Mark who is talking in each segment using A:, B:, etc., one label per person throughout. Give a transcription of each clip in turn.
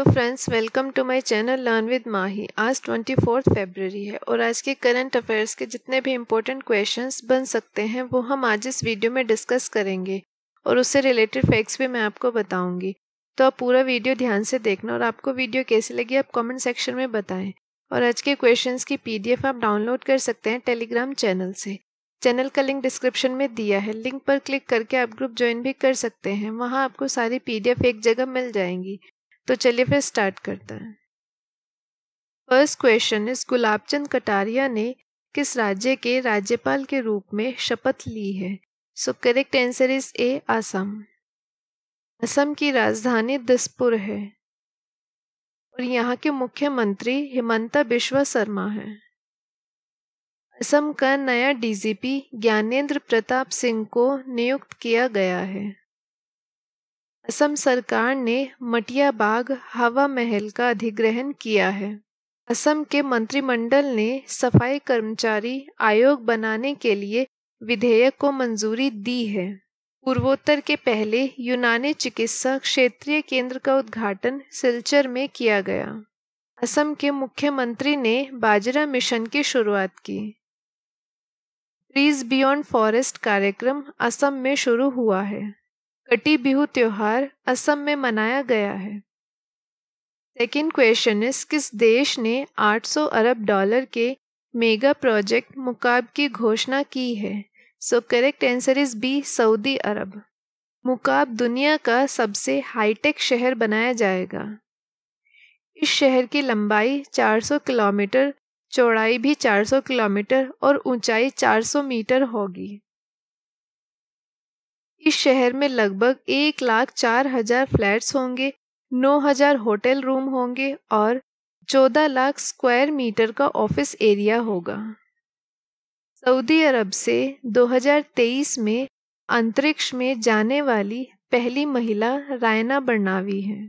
A: hello friends welcome to my channel learn with Mahi आज twenty fourth February है और आज के करंट अफेयर्स के जितने भी इम्पोर्टेंट क्वेश्चंस बन सकते हैं वो हम आज इस वीडियो में डिस्कस करेंगे और उससे रिलेटेड फैक्ट्स भी मैं आपको बताऊंगी तो आप पूरा वीडियो ध्यान से देखना और आपको वीडियो कैसी लगी आप कॉमेंट सेक्शन में बताएं और आज के क्वेश्चन की पी आप डाउनलोड कर सकते हैं टेलीग्राम चैनल से चैनल का लिंक डिस्क्रिप्शन में दिया है लिंक पर क्लिक करके आप ग्रुप ज्वाइन भी कर सकते हैं वहाँ आपको सारी पी एक जगह मिल जाएंगी तो चलिए फिर स्टार्ट करते हैं फर्स्ट क्वेश्चन इस गुलाब चंद कटारिया ने किस राज्य के राज्यपाल के रूप में शपथ ली है so correct answer is A Assam Assam की राजधानी दिसपुर है और यहाँ के मुख्यमंत्री हिमंता बिश्वा शर्मा है असम का नया डीजीपी ज्ञानेंद्र प्रताप सिंह को नियुक्त किया गया है असम सरकार ने मटिया बाग हवा महल का अधिग्रहण किया है असम के मंत्रिमंडल ने सफाई कर्मचारी आयोग बनाने के लिए विधेयक को मंजूरी दी है पूर्वोत्तर के पहले यूनानी चिकित्सा क्षेत्रीय केंद्र का उद्घाटन सिलचर में किया गया असम के मुख्यमंत्री ने बाजरा मिशन की शुरुआत की ट्रीज बियॉन्ड फॉरेस्ट कार्यक्रम असम में शुरू हुआ है कटी बिहू त्योहार असम में मनाया गया है सेकेंड क्वेश्चन इज किस देश ने 800 अरब डॉलर के मेगा प्रोजेक्ट मुकाब की घोषणा की है so correct answer is B Saudi Arabia Mukaab दुनिया का सबसे हाईटेक शहर बनाया जाएगा इस शहर की लंबाई 400 किलोमीटर चौड़ाई भी 400 किलोमीटर और ऊंचाई 400 मीटर होगी इस शहर में लगभग एक लाख चार हजार फ्लैट्स होंगे नौ हजार होटल रूम होंगे और चौदह लाख स्क्वायर मीटर का ऑफिस एरिया होगा सऊदी अरब से 2023 में अंतरिक्ष में जाने वाली पहली महिला रायना बर्नावी है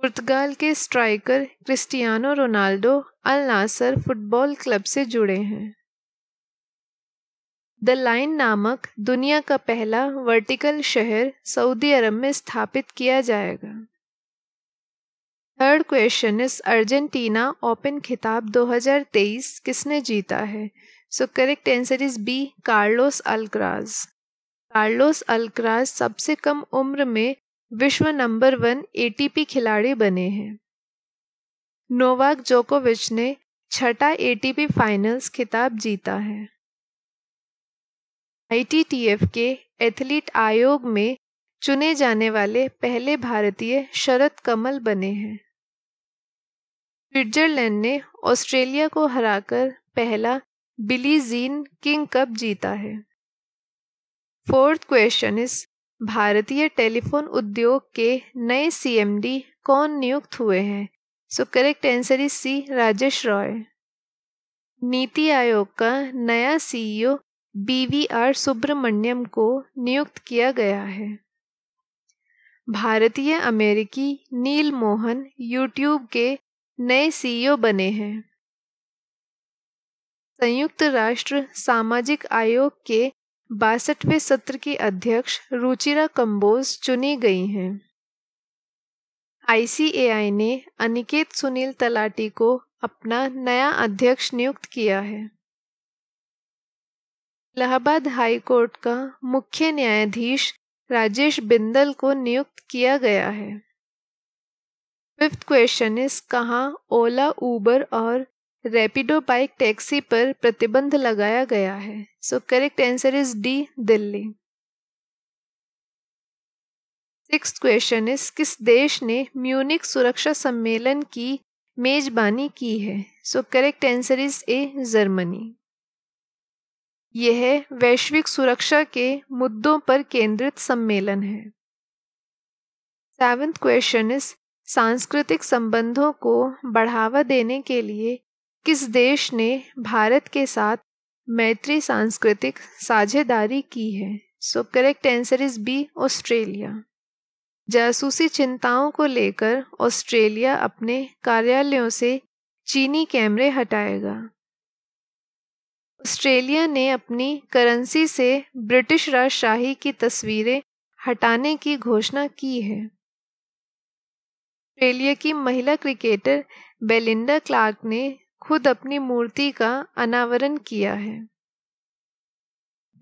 A: पुर्तगाल के striker Cristiano Ronaldo Al Nassr football club से जुड़े हैं द लाइन नामक दुनिया का पहला वर्टिकल शहर सऊदी अरब में स्थापित किया जाएगा third question is Argentina Open खिताब 2023 किसने जीता है so correct answer is B Carlos Alcaraz Carlos Alcaraz सबसे कम उम्र में विश्व नंबर वन एटीपी खिलाड़ी बने हैं नोवाक जोकोविच ने छठा एटीपी फाइनल्स खिताब जीता है आईटीटीएफ के एथलीट आयोग में चुने जाने वाले पहले भारतीय शरद कमल बने हैं स्विट्जरलैंड ने ऑस्ट्रेलिया को हराकर पहला बिली जीन किंग कप जीता है फोर्थ क्वेश्चन इज भारतीय टेलीफोन उद्योग के नए सीएमडी कौन नियुक्त हुए हैं so correct answer is C Rajesh Roy NITI Aayog का नया सीईओ बीवीआर सुब्रमण्यम को नियुक्त किया गया है भारतीय अमेरिकी नील मोहन यूट्यूब के नए सीईओ बने हैं संयुक्त राष्ट्र सामाजिक आयोग के बासठवें सत्र की अध्यक्ष रुचिरा कंबोज चुनी गई हैं आईसीएआई ने अनिकेत सुनील तलाटी को अपना नया अध्यक्ष नियुक्त किया है इलाहाबाद हाई कोर्ट का मुख्य न्यायाधीश राजेश बिंदल को नियुक्त किया गया है फिफ्थ क्वेश्चन इस कहाँ ओला उबर और रैपिडो बाइक टैक्सी पर प्रतिबंध लगाया गया है so correct answer is D Delhi six question इस किस देश ने म्यूनिक सुरक्षा सम्मेलन की मेजबानी की है so correct answer is A Germany यह वैश्विक सुरक्षा के मुद्दों पर केंद्रित सम्मेलन है सेवेंथ क्वेश्चन इज सांस्कृतिक संबंधों को बढ़ावा देने के लिए किस देश ने भारत के साथ मैत्री सांस्कृतिक साझेदारी की है so correct answer is B Australia जासूसी चिंताओं को लेकर ऑस्ट्रेलिया अपने कार्यालयों से चीनी कैमरे हटाएगा ऑस्ट्रेलिया ने अपनी करेंसी से ब्रिटिश राजशाही की तस्वीरें हटाने की घोषणा की है ऑस्ट्रेलिया की महिला क्रिकेटर बेलिंडा क्लार्क ने खुद अपनी मूर्ति का अनावरण किया है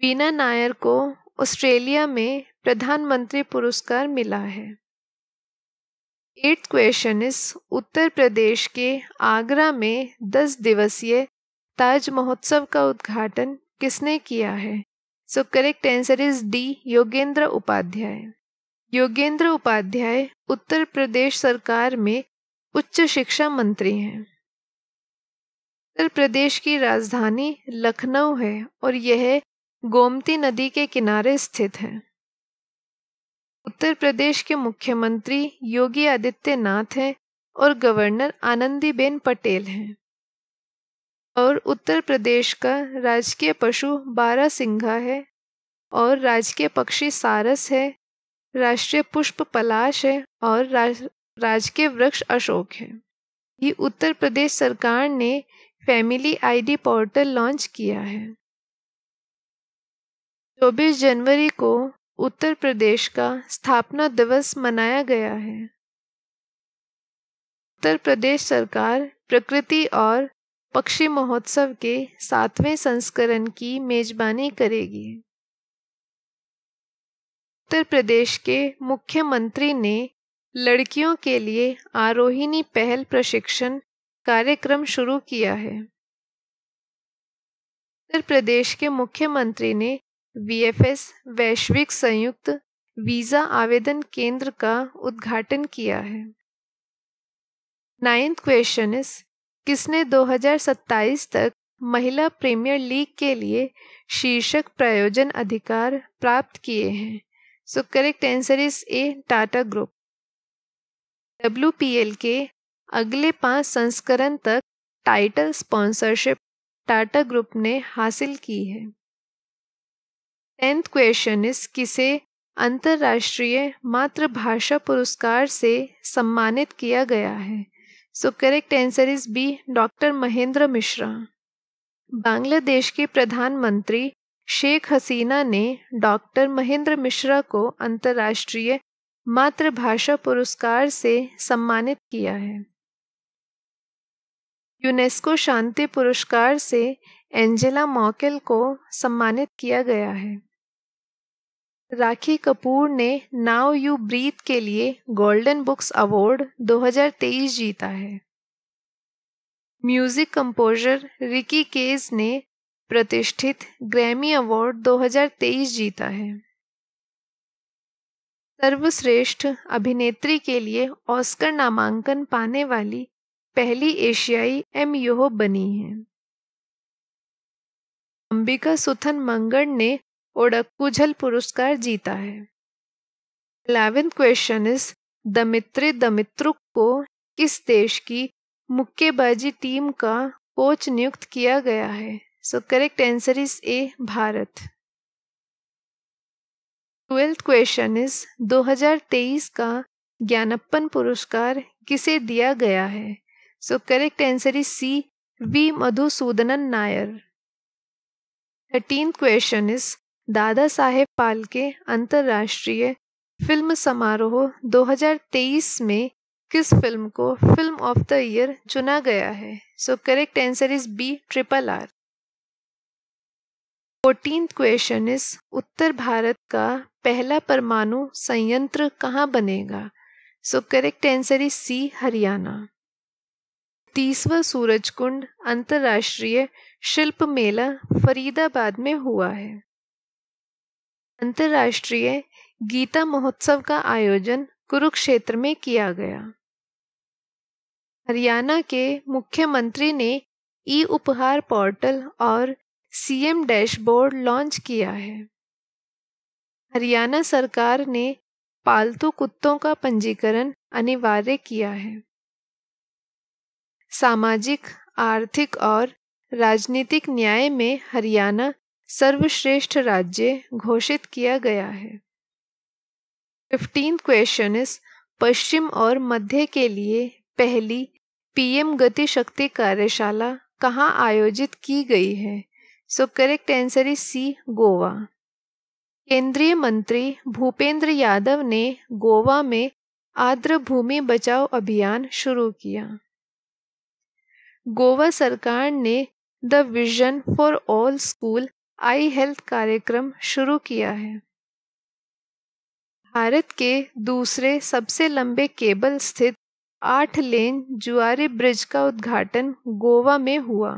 A: वीना नायर को ऑस्ट्रेलिया में प्रधानमंत्री पुरस्कार मिला है एट क्वेश्चन इस उत्तर प्रदेश के आगरा में दस दिवसीय ताज महोत्सव का उद्घाटन किसने किया है so correct answer is D Yogendra Upadhyay Yogendra Upadhyay Uttar Pradesh सरकार में उच्च शिक्षा मंत्री हैं उत्तर प्रदेश की राजधानी लखनऊ है और यह गोमती नदी के किनारे स्थित है उत्तर प्रदेश के मुख्यमंत्री योगी आदित्यनाथ हैं और गवर्नर आनंदीबेन पटेल हैं और उत्तर प्रदेश का राजकीय पशु सिंघा है और राजकीय पक्षी सारस है राष्ट्रीय पुष्प पलाश है और राज, राजकीय वृक्ष अशोक है ये उत्तर प्रदेश सरकार ने फैमिली आईडी पोर्टल लॉन्च किया है 24 जनवरी को उत्तर प्रदेश का स्थापना दिवस मनाया गया है उत्तर प्रदेश सरकार प्रकृति और पक्षी महोत्सव के सातवें संस्करण की मेजबानी करेगी उत्तर प्रदेश के मुख्यमंत्री ने लड़कियों के लिए आरोहिणी पहल प्रशिक्षण कार्यक्रम शुरू किया है उत्तर प्रदेश के मुख्यमंत्री ने वीएफएस वैश्विक संयुक्त वीज़ा आवेदन केंद्र का उद्घाटन किया है नाइन्थ क्वेश्चन इज किसने 2027 तक महिला प्रीमियर लीग के लिए शीर्षक प्रायोजन अधिकार प्राप्त किए हैं so correct answer is A Tata group W के अगले पांच संस्करण तक टाइटल स्पॉन्सरशिप टाटा ग्रुप ने हासिल की है टेंथ क्वेश्चन इज किसे अंतर्राष्ट्रीय मातृभाषा पुरस्कार से सम्मानित किया गया है so correct answer is B doctor Mahendra Mishra Bangladesh के प्रधानमंत्री शेख हसीना ने डॉक्टर महेंद्र मिश्रा को अंतर्राष्ट्रीय मातृभाषा पुरस्कार से सम्मानित किया है यूनेस्को शांति पुरस्कार से एंजेला मॉकेल को सम्मानित किया गया है राखी कपूर ने नाउ यू ब्रीथ के लिए गोल्डन बुक्स अवार्ड 2023 जीता है म्यूजिक कंपोजर रिकी केज ने प्रतिष्ठित ग्रैमी अवार्ड 2023 जीता है सर्वश्रेष्ठ अभिनेत्री के लिए ऑस्कर नामांकन पाने वाली पहली एशियाई एम यो बनी है अंबिका सुथन मंगड़ ने ओडक्कुझल पुरस्कार जीता है eleventh question is Dmitry Dmitruk को किस देश की मुक्केबाजी टीम का कोच नियुक्त किया गया है so correct answer is A Bharat twelfth question is 2023 का ज्ञानप्पन पुरस्कार किसे दिया गया है so correct answer is C V Madhusoodanan Nair thirteen question is Dada Saheb पालके अंतर्राष्ट्रीय फिल्म समारोह 2023 में किस फिल्म को फिल्म ऑफ द ईयर चुना गया है so correct answer is B triple R fourteen question is उत्तर भारत का पहला परमाणु संयंत्र कहाँ बनेगा so correct answer is C Haryana तीसवा सूरजकुंड अंतर्राष्ट्रीय शिल्प मेला फरीदाबाद में हुआ है अंतर्राष्ट्रीय गीता महोत्सव का आयोजन कुरुक्षेत्र में किया गया हरियाणा के मुख्यमंत्री ने ई उपहार पोर्टल और सीएम डैशबोर्ड लॉन्च किया है हरियाणा सरकार ने पालतू कुत्तों का पंजीकरण अनिवार्य किया है सामाजिक आर्थिक और राजनीतिक न्याय में हरियाणा सर्वश्रेष्ठ राज्य घोषित किया गया है फिफ्टीन क्वेश्चन इस पश्चिम और मध्य के लिए पहली पीएम गति शक्ति कार्यशाला कहाँ आयोजित की गई है so correct answer is C Goa केंद्रीय मंत्री भूपेंद्र यादव ने गोवा में आर्द्र भूमि बचाओ अभियान शुरू किया गोवा सरकार ने the vision for all school eye health कार्यक्रम शुरू किया है भारत के दूसरे सबसे लंबे केबल स्थित आठ लेन जुआरी ब्रिज का उद्घाटन गोवा में हुआ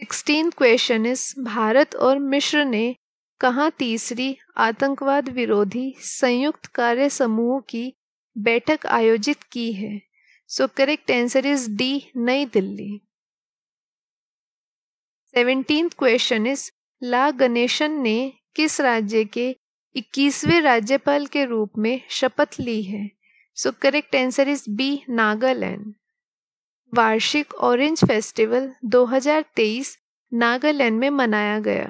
A: सिक्सटीन क्वेश्चन इस भारत और मिश्र ने कहा तीसरी आतंकवाद विरोधी संयुक्त कार्य समूह की बैठक आयोजित की है so correct answer is D New Delhi seventeen question is La Ganesan ने किस राज्य के इक्कीसवें राज्यपाल के रूप में शपथ ली है so correct answer is B Nagaland वार्षिक ऑरेंज फेस्टिवल 2023 नागालैंड में मनाया गया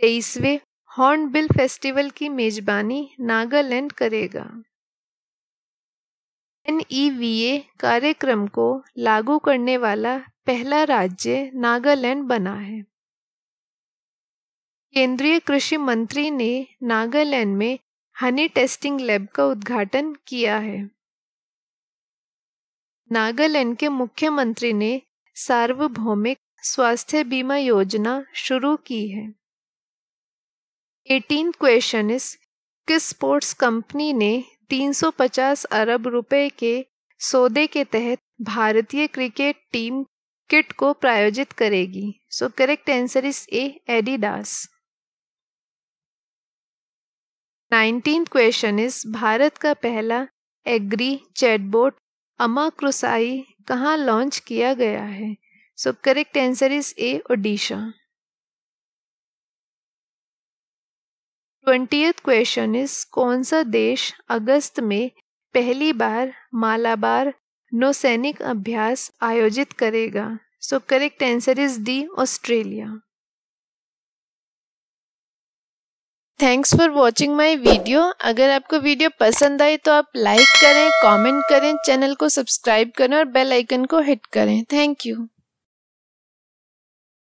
A: तेईसवें हॉर्नबिल फेस्टिवल की मेजबानी नागालैंड करेगा एन ई वी ए कार्यक्रम को लागू करने वाला पहला राज्य नागालैंड बना है केंद्रीय कृषि मंत्री ने नागालैंड में हनी टेस्टिंग लैब का उद्घाटन किया है नागालैंड के मुख्यमंत्री ने सार्वभौमिक स्वास्थ्य बीमा योजना शुरू की है एटीन क्वेश्चन इस किस स्पोर्ट्स कंपनी ने 350 अरब रुपए के सौदे के तहत भारतीय क्रिकेट टीम किट को प्रायोजित करेगी so correct answer is A Adidas nineteen question is भारत का पहला एग्री चैटबोट अमा क्रुसाई कहाँ लॉन्च किया गया है so correct answer is A Odisha twenty question is कौन सा देश अगस्त में पहली बार मालाबार नौसैनिक अभ्यास आयोजित करेगा so correct answer is D Australia thanks for watching my video अगर आपको वीडियो पसंद आई तो आप लाइक करें कॉमेंट करें चैनल को सब्सक्राइब करें और बेल आइकन को हिट करें थैंक यू